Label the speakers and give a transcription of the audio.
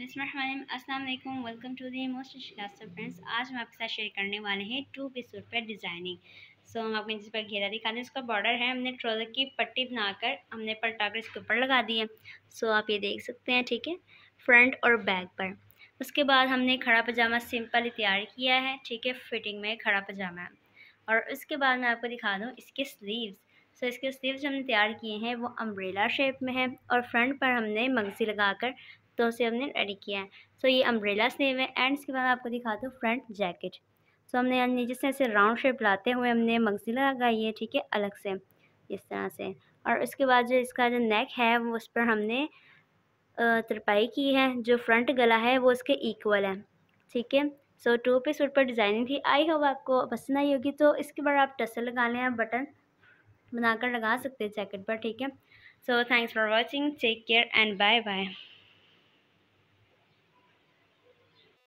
Speaker 1: अस्सलाम वालेकुम welcome to the most शिकास्त फ्रेंड्स आज हम आपके साथ शेयर करने वाले हैं टू पीस सूट पर डिज़ाइनिंग सो हम आपने जिस पर घेरा दिखा दें इसका बॉर्डर है हमने ट्रोज़र की पट्टी बनाकर हमने पलटा कर इसके ऊपर लगा दी है सो आप ये देख सकते हैं ठीक है फ्रंट और बैक पर उसके बाद हमने खड़ा पजामा सिंपल तैयार किया है ठीक है फिटिंग में खड़ा पजामा है और उसके बाद मैं आपको दिखा दूँ इसके स्लीव्स सो so, इसके स्लीव्स हमने तैयार किए हैं वो अम्ब्रेला शेप में है और फ्रंट पर हमने मगजी लगाकर तो उसे हमने रेडी किया है सो ये अम्ब्रेला से है एंड इसके बाद आपको दिखाता हूँ फ्रंट जैकेट सो हमने नीचे से ऐसे राउंड शेप लाते हुए हमने मगजिला लगाई है ठीक है अलग से इस तरह से और उसके बाद जो इसका जो नेक है वो उस पर हमने तरपाई की है जो फ्रंट गला है वो उसके इक्वल है ठीक है सो टू पीस ऊपर पर डिज़ाइनिंग थी आई होप आपको पसंद आई होगी तो इसके बाद आप टसल लगा लें बटन बनाकर लगा सकते हैं जैकेट पर ठीक है so thanks for watching take care and bye bye